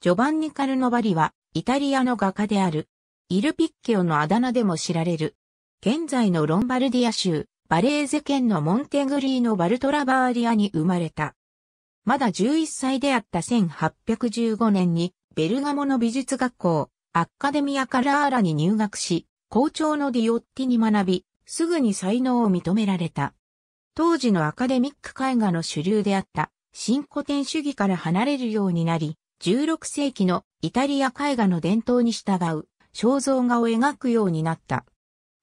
ジョバンニ・カルノバリは、イタリアの画家である。イルピッケオのあだ名でも知られる。現在のロンバルディア州、バレーゼ県のモンテグリーのバルトラバーリアに生まれた。まだ11歳であった1815年に、ベルガモの美術学校、アッカデミア・カラーラに入学し、校長のディオッティに学び、すぐに才能を認められた。当時のアカデミック絵画の主流であった、新古典主義から離れるようになり、16世紀のイタリア絵画の伝統に従う肖像画を描くようになった。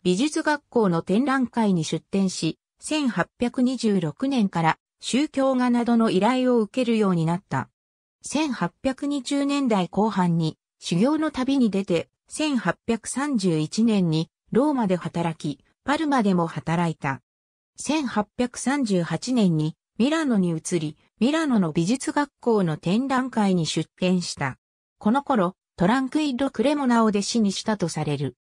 美術学校の展覧会に出展し、1826年から宗教画などの依頼を受けるようになった。1820年代後半に修行の旅に出て、1831年にローマで働き、パルマでも働いた。1838年にミラノに移り、ミラノの美術学校の展覧会に出展した。この頃、トランクイッド・クレモナを弟子にしたとされる。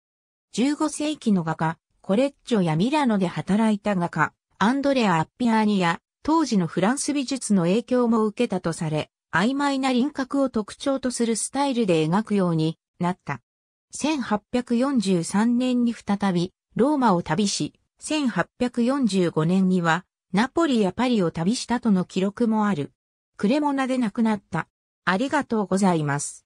15世紀の画家、コレッジョやミラノで働いた画家、アンドレア・アッピアーニや、当時のフランス美術の影響も受けたとされ、曖昧な輪郭を特徴とするスタイルで描くようになった。1843年に再び、ローマを旅し、1845年にはナポリやパリを旅したとの記録もある。クレモナで亡くなった。ありがとうございます。